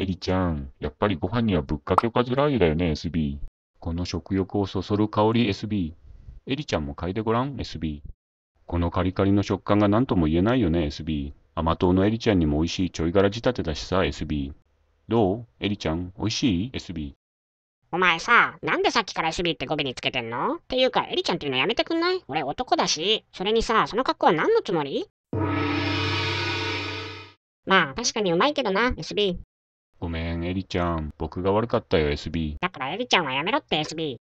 エリちゃん、やっぱりご飯にはぶっかけおかずラー油だよね、SB。この食欲をそそる香り、SB。エリちゃんも嗅いでごらん、SB。このカリカリの食感が何とも言えないよね、SB。甘党のエリちゃんにも美味しいちょい柄仕立てだしさ、SB。どうエリちゃん、美味しい ?SB。お前さ、なんでさっきから SB って語尾につけてんのっていうか、エリちゃんっていうのやめてくんない俺男だし。それにさ、その格好は何のつもりまあ、確かにうまいけどな、SB。エリちゃん。僕が悪かったよ、SB。だからエリちゃんはやめろって、SB。